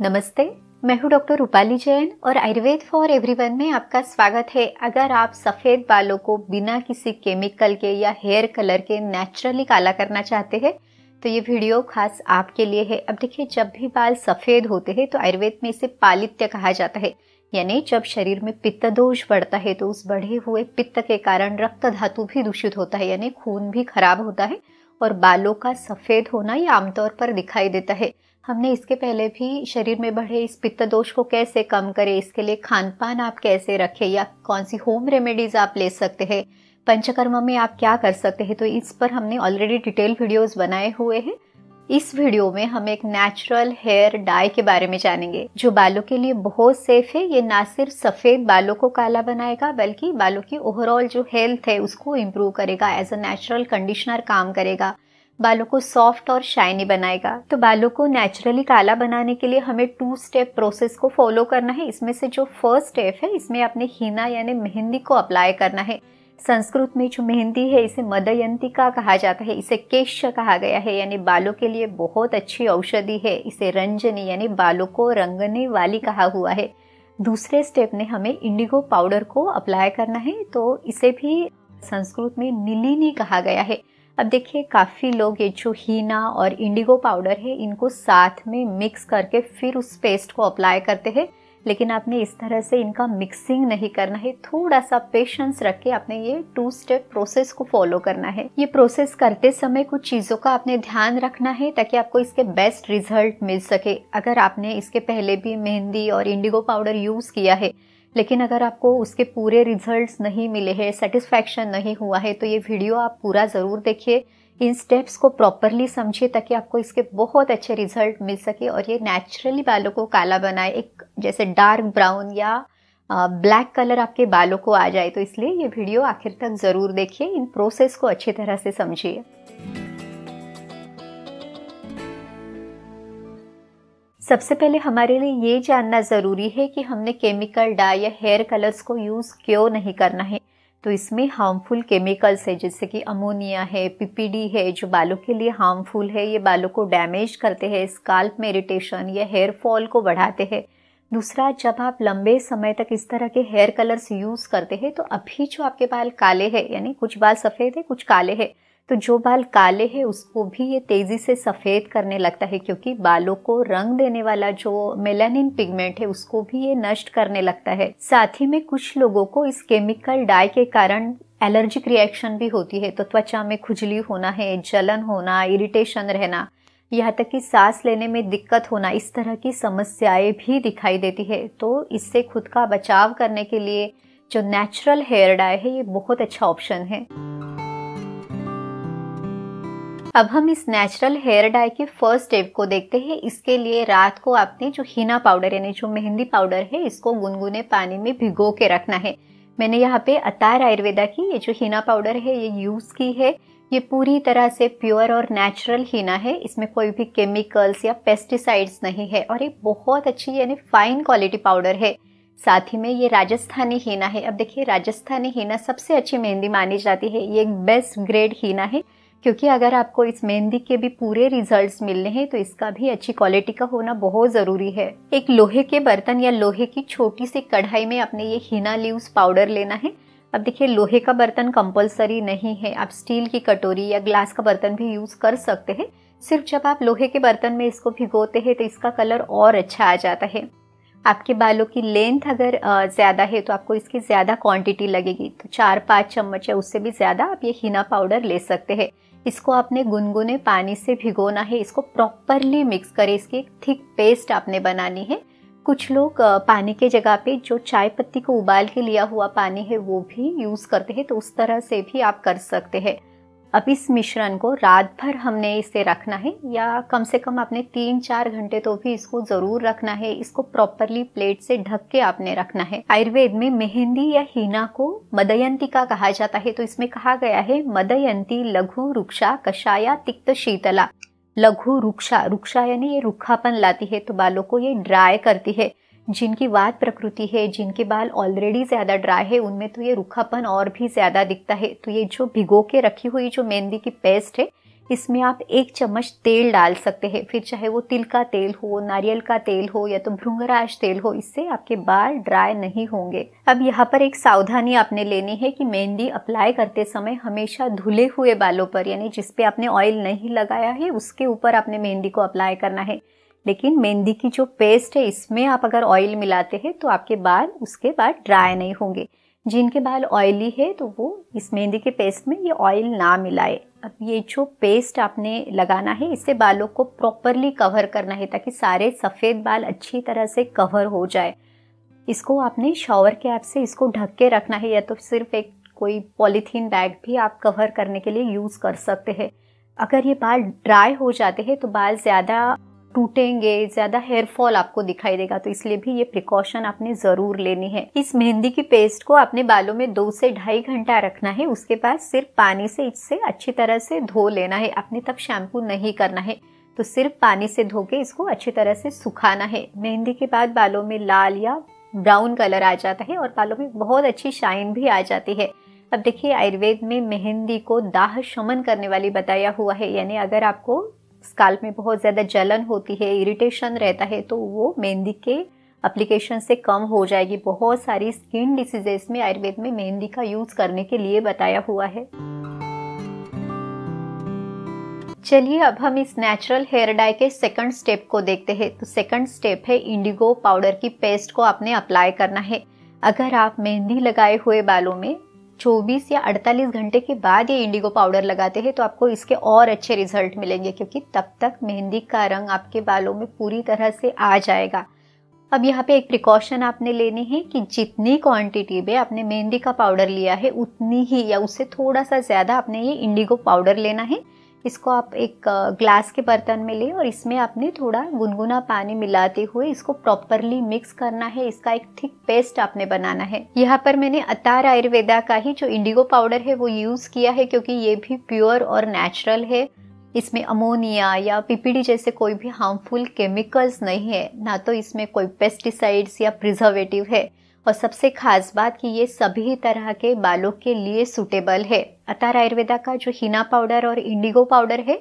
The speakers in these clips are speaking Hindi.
नमस्ते मैं हूँ डॉक्टर रूपाली जैन और आयुर्वेद फॉर एवरीवन में आपका स्वागत है अगर आप सफ़ेद बालों को बिना किसी केमिकल के या हेयर कलर के नेचुरली काला करना चाहते हैं तो ये वीडियो खास आपके लिए है अब देखिए जब भी बाल सफ़ेद होते हैं तो आयुर्वेद में इसे पालित्य कहा जाता है यानी जब शरीर में पित्त दोष बढ़ता है तो उस बढ़े हुए पित्त के कारण रक्त धातु भी दूषित होता है यानी खून भी खराब होता है और बालों का सफ़ेद होना ये आमतौर पर दिखाई देता है हमने इसके पहले भी शरीर में बढ़े इस पित्त दोष को कैसे कम करें इसके लिए खान पान आप कैसे रखें या कौन सी होम रेमेडीज आप ले सकते हैं पंचकर्म में आप क्या कर सकते हैं तो इस पर हमने ऑलरेडी डिटेल वीडियोस बनाए हुए हैं इस वीडियो में हम एक नेचुरल हेयर डाई के बारे में जानेंगे जो बालों के लिए बहुत सेफ है ये ना सिर्फ सफ़ेद बालों को काला बनाएगा बल्कि बालों की ओवरऑल जो हेल्थ है उसको इम्प्रूव करेगा एज अ नेचुरल कंडीशनर काम करेगा बालों को सॉफ्ट और शाइनी बनाएगा तो बालों को नेचुरली काला बनाने के लिए हमें टू स्टेप प्रोसेस को फॉलो करना है इसमें से जो फर्स्ट स्टेप है इसमें आपने हीना यानी मेहंदी को अप्लाई करना है संस्कृत में जो मेहंदी है इसे मदयंती का कहा जाता है इसे केश कहा गया है यानी बालों के लिए बहुत अच्छी औषधि है इसे रंजनी यानी बालों को रंगने वाली कहा हुआ है दूसरे स्टेप ने हमें इंडिगो पाउडर को अप्लाई करना है तो इसे भी संस्कृत में नीलिनी कहा गया है अब देखिए काफ़ी लोग ये जो हीना और इंडिगो पाउडर है इनको साथ में मिक्स करके फिर उस पेस्ट को अप्लाई करते हैं लेकिन आपने इस तरह से इनका मिक्सिंग नहीं करना है थोड़ा सा पेशेंस रख के आपने ये टू स्टेप प्रोसेस को फॉलो करना है ये प्रोसेस करते समय कुछ चीज़ों का आपने ध्यान रखना है ताकि आपको इसके बेस्ट रिजल्ट मिल सके अगर आपने इसके पहले भी मेहंदी और इंडिगो पाउडर यूज़ किया है लेकिन अगर आपको उसके पूरे रिजल्ट्स नहीं मिले हैं सेटिस्फैक्शन नहीं हुआ है तो ये वीडियो आप पूरा ज़रूर देखिए इन स्टेप्स को प्रॉपरली समझिए ताकि आपको इसके बहुत अच्छे रिजल्ट मिल सके और ये नेचुरली बालों को काला बनाए एक जैसे डार्क ब्राउन या ब्लैक कलर आपके बालों को आ जाए तो इसलिए ये वीडियो आखिर तक ज़रूर देखिए इन प्रोसेस को अच्छी तरह से समझिए सबसे पहले हमारे लिए ये जानना ज़रूरी है कि हमने केमिकल डाई या हेयर कलर्स को यूज़ क्यों नहीं करना है तो इसमें हार्मफुल केमिकल्स है जैसे कि अमोनिया है पीपीडी है जो बालों के लिए हार्मफुल है ये बालों को डैमेज करते हैं स्काल्प में इरिटेशन या हेयर फॉल को बढ़ाते हैं दूसरा जब आप लंबे समय तक इस तरह के हेयर कलर्स यूज़ करते हैं तो अभी जो आपके बाल काले हैं यानी कुछ बाल सफ़ेद है कुछ काले हैं तो जो बाल काले हैं उसको भी ये तेज़ी से सफ़ेद करने लगता है क्योंकि बालों को रंग देने वाला जो मेलानिन पिगमेंट है उसको भी ये नष्ट करने लगता है साथ ही में कुछ लोगों को इस केमिकल डाई के कारण एलर्जिक रिएक्शन भी होती है तो त्वचा में खुजली होना है जलन होना इरिटेशन रहना यहाँ तक कि सांस लेने में दिक्कत होना इस तरह की समस्याएं भी दिखाई देती है तो इससे खुद का बचाव करने के लिए जो नेचुरल हेयर डाई है ये बहुत अच्छा ऑप्शन है अब हम इस नेचुरल हेयर डाई के फर्स्ट स्टेप को देखते हैं इसके लिए रात को आपने जो हीना पाउडर यानी जो मेहंदी पाउडर है इसको गुनगुने पानी में भिगो के रखना है मैंने यहाँ पे अतार आयुर्वेदा की ये जो हीना पाउडर है ये यूज़ की है ये पूरी तरह से प्योर और नेचुरल हीना है इसमें कोई भी केमिकल्स या पेस्टिसाइड्स नहीं है और ये बहुत अच्छी यानी फाइन क्वालिटी पाउडर है साथ ही में ये राजस्थानी हीना है अब देखिए राजस्थानी हीना सबसे अच्छी मेहंदी मानी जाती है ये एक बेस्ट ग्रेड हीना है क्योंकि अगर आपको इस मेहंदी के भी पूरे रिजल्ट्स मिलने हैं तो इसका भी अच्छी क्वालिटी का होना बहुत ज़रूरी है एक लोहे के बर्तन या लोहे की छोटी सी कढ़ाई में आपने ये हिना लीव्स पाउडर लेना है अब देखिए लोहे का बर्तन कंपलसरी नहीं है आप स्टील की कटोरी या ग्लास का बर्तन भी यूज़ कर सकते हैं सिर्फ जब आप लोहे के बर्तन में इसको भिगोते हैं तो इसका कलर और अच्छा आ जाता है आपके बालों की लेंथ अगर ज़्यादा है तो आपको इसकी ज़्यादा क्वांटिटी लगेगी तो चार पाँच चम्मच या उससे भी ज़्यादा आप ये हिना पाउडर ले सकते हैं इसको आपने गुनगुने पानी से भिगोना है इसको प्रॉपरली मिक्स करें इसकी एक थिक पेस्ट आपने बनानी है कुछ लोग पानी के जगह पे जो चाय पत्ती को उबाल के लिया हुआ पानी है वो भी यूज़ करते हैं तो उस तरह से भी आप कर सकते हैं अब इस मिश्रण को रात भर हमने इसे रखना है या कम से कम आपने तीन चार घंटे तो भी इसको जरूर रखना है इसको प्रॉपरली प्लेट से ढक के आपने रखना है आयुर्वेद में मेहंदी या हीना को मदयंती का कहा जाता है तो इसमें कहा गया है मदयंती लघु रुक्षा कषाया तिक्त शीतला लघु रुक्षा रुक्षा यानी ये रुखापन लाती है तो बालों को ये ड्राई करती है जिनकी वाद प्रकृति है जिनके बाल ऑलरेडी ज़्यादा ड्राई है उनमें तो ये रूखापन और भी ज़्यादा दिखता है तो ये जो भिगो के रखी हुई जो मेहंदी की पेस्ट है इसमें आप एक चम्मच तेल डाल सकते हैं फिर चाहे वो तिल का तेल हो नारियल का तेल हो या तो भ्रूंगराज तेल हो इससे आपके बाल ड्राई नहीं होंगे अब यहाँ पर एक सावधानी आपने लेनी है कि मेहंदी अप्लाई करते समय हमेशा धुले हुए बालों पर यानी जिसपे आपने ऑयल नहीं लगाया है उसके ऊपर आपने मेहंदी को अप्लाई करना है लेकिन मेहंदी की जो पेस्ट है इसमें आप अगर ऑयल मिलाते हैं तो आपके बाल उसके बाद ड्राई नहीं होंगे जिनके बाल ऑयली है तो वो इस मेहंदी के पेस्ट में ये ऑयल ना मिलाए अब ये जो पेस्ट आपने लगाना है इससे बालों को प्रॉपरली कवर करना है ताकि सारे सफ़ेद बाल अच्छी तरह से कवर हो जाए इसको आपने शॉवर के ऐप से इसको ढक के रखना है या तो सिर्फ एक कोई पॉलीथीन बैग भी आप कवर करने के लिए यूज़ कर सकते हैं अगर ये बाल ड्राई हो जाते हैं तो बाल ज़्यादा टूटेंगे ज़्यादा हेयर फॉल आपको दिखाई देगा तो इसलिए भी ये प्रिकॉशन आपने ज़रूर लेनी है इस मेहंदी की पेस्ट को अपने बालों में दो से ढाई घंटा रखना है उसके बाद सिर्फ पानी से इससे अच्छी तरह से धो लेना है अपने तब शैम्पू नहीं करना है तो सिर्फ पानी से धो के इसको अच्छी तरह से सुखाना है मेहंदी के बाद बालों में लाल या ब्राउन कलर आ जाता है और बालों में बहुत अच्छी शाइन भी आ जाती है अब देखिए आयुर्वेद में मेहंदी को दाह शमन करने वाली बताया हुआ है यानी अगर आपको स्काल्प में बहुत ज़्यादा जलन होती है इरिटेशन रहता है तो वो मेहंदी के अप्लीकेशन से कम हो जाएगी बहुत सारी स्किन डिसीजेस में आयुर्वेद में मेहंदी का यूज़ करने के लिए बताया हुआ है चलिए अब हम इस नेचुरल हेयर डाई के सेकंड स्टेप को देखते हैं तो सेकंड स्टेप है इंडिगो पाउडर की पेस्ट को आपने अप्लाई करना है अगर आप मेहंदी लगाए हुए बालों में 24 या 48 घंटे के बाद ये इंडिगो पाउडर लगाते हैं तो आपको इसके और अच्छे रिजल्ट मिलेंगे क्योंकि तब तक मेहंदी का रंग आपके बालों में पूरी तरह से आ जाएगा अब यहाँ पे एक प्रिकॉशन आपने लेनी है कि जितनी क्वांटिटी में आपने मेहंदी का पाउडर लिया है उतनी ही या उससे थोड़ा सा ज़्यादा आपने ये इंडिगो पाउडर लेना है इसको आप एक ग्लास के बर्तन में लें और इसमें आपने थोड़ा गुनगुना पानी मिलाते हुए इसको प्रॉपरली मिक्स करना है इसका एक थिक पेस्ट आपने बनाना है यहाँ पर मैंने अतार आयुर्वेदा का ही जो इंडिगो पाउडर है वो यूज़ किया है क्योंकि ये भी प्योर और नेचुरल है इसमें अमोनिया या पीपीडी जैसे कोई भी हार्मफुल केमिकल्स नहीं है ना तो इसमें कोई पेस्टिसाइड्स या प्रिजर्वेटिव है और सबसे खास बात कि ये सभी तरह के बालों के लिए सुटेबल है अतार आयुर्वेदा का जो हीना पाउडर और इंडिगो पाउडर है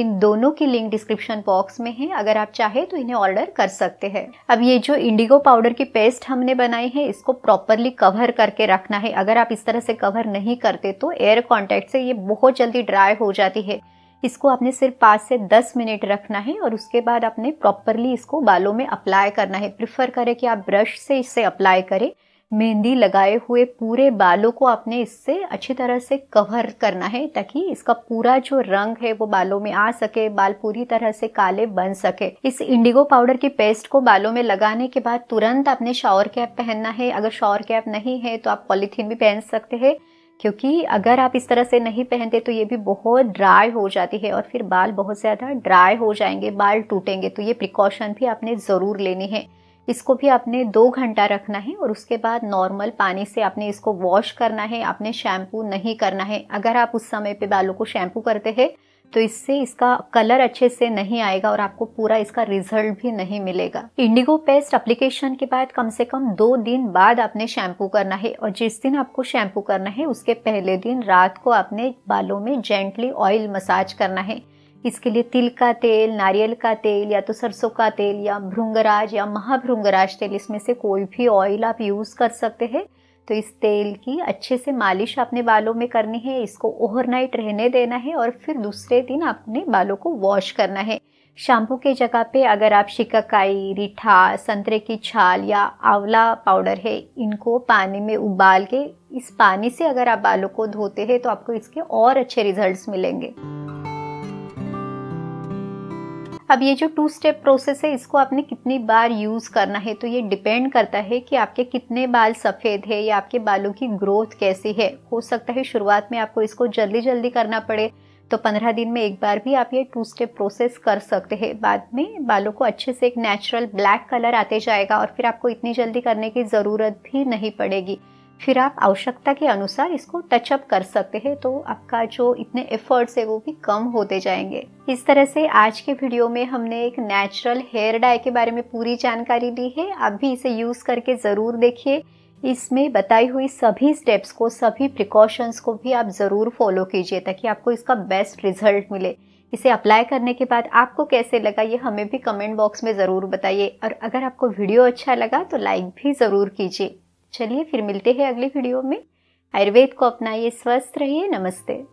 इन दोनों की लिंक डिस्क्रिप्शन बॉक्स में है अगर आप चाहे तो इन्हें ऑर्डर कर सकते हैं अब ये जो इंडिगो पाउडर की पेस्ट हमने बनाई है इसको प्रॉपरली कवर करके रखना है अगर आप इस तरह से कवर नहीं करते तो एयर कॉन्टैक्ट से ये बहुत जल्दी ड्राई हो जाती है इसको आपने सिर्फ पाँच से दस मिनट रखना है और उसके बाद आपने प्रॉपरली इसको बालों में अप्लाई करना है प्रिफर करें कि आप ब्रश से इसे अप्लाई करें मेहंदी लगाए हुए पूरे बालों को आपने इससे अच्छी तरह से कवर करना है ताकि इसका पूरा जो रंग है वो बालों में आ सके बाल पूरी तरह से काले बन सके इस इंडिगो पाउडर की पेस्ट को बालों में लगाने के बाद तुरंत आपने शॉवर कैप पहनना है अगर शॉवर कैप नहीं है तो आप पॉलीथीन भी पहन सकते हैं क्योंकि अगर आप इस तरह से नहीं पहनते तो ये भी बहुत ड्राई हो जाती है और फिर बाल बहुत ज़्यादा ड्राई हो जाएंगे बाल टूटेंगे तो ये प्रिकॉशन भी आपने ज़रूर लेनी है इसको भी आपने दो घंटा रखना है और उसके बाद नॉर्मल पानी से आपने इसको वॉश करना है आपने शैम्पू नहीं करना है अगर आप उस समय पे बालों को शैम्पू करते हैं तो इससे इसका कलर अच्छे से नहीं आएगा और आपको पूरा इसका रिजल्ट भी नहीं मिलेगा इंडिगो पेस्ट अप्लीकेशन के बाद कम से कम दो दिन बाद आपने शैम्पू करना है और जिस दिन आपको शैम्पू करना है उसके पहले दिन रात को आपने बालों में जेंटली ऑयल मसाज करना है इसके लिए तिल का तेल नारियल का तेल या तो सरसों का तेल या भृंगराज या महाभृंगराज तेल इसमें से कोई भी ऑयल आप यूज़ कर सकते हैं तो इस तेल की अच्छे से मालिश अपने बालों में करनी है इसको ओवरनाइट रहने देना है और फिर दूसरे दिन अपने बालों को वॉश करना है शैम्पू के जगह पे अगर आप शिकाकाई रीठा संतरे की छाल या आंवला पाउडर है इनको पानी में उबाल के इस पानी से अगर आप बालों को धोते हैं तो आपको इसके और अच्छे रिजल्ट्स मिलेंगे अब ये जो टू स्टेप प्रोसेस है इसको आपने कितनी बार यूज़ करना है तो ये डिपेंड करता है कि आपके कितने बाल सफ़ेद है या आपके बालों की ग्रोथ कैसी है हो सकता है शुरुआत में आपको इसको जल्दी जल्दी करना पड़े तो पंद्रह दिन में एक बार भी आप ये टू स्टेप प्रोसेस कर सकते हैं बाद में बालों को अच्छे से एक नेचुरल ब्लैक कलर आते जाएगा और फिर आपको इतनी जल्दी करने की ज़रूरत भी नहीं पड़ेगी फिर आप आवश्यकता के अनुसार इसको टचअप कर सकते हैं तो आपका जो इतने एफर्ट्स है वो भी कम होते जाएंगे इस तरह से आज के वीडियो में हमने एक नेचुरल हेयर डाई के बारे में पूरी जानकारी दी है आप भी इसे यूज़ करके ज़रूर देखिए इसमें बताई हुई सभी स्टेप्स को सभी प्रिकॉशंस को भी आप ज़रूर फॉलो कीजिए ताकि आपको इसका बेस्ट रिजल्ट मिले इसे अप्लाई करने के बाद आपको कैसे लगा ये हमें भी कमेंट बॉक्स में ज़रूर बताइए और अगर आपको वीडियो अच्छा लगा तो लाइक भी ज़रूर कीजिए चलिए फिर मिलते हैं अगले वीडियो में आयुर्वेद को अपनाइए स्वस्थ रहिए नमस्ते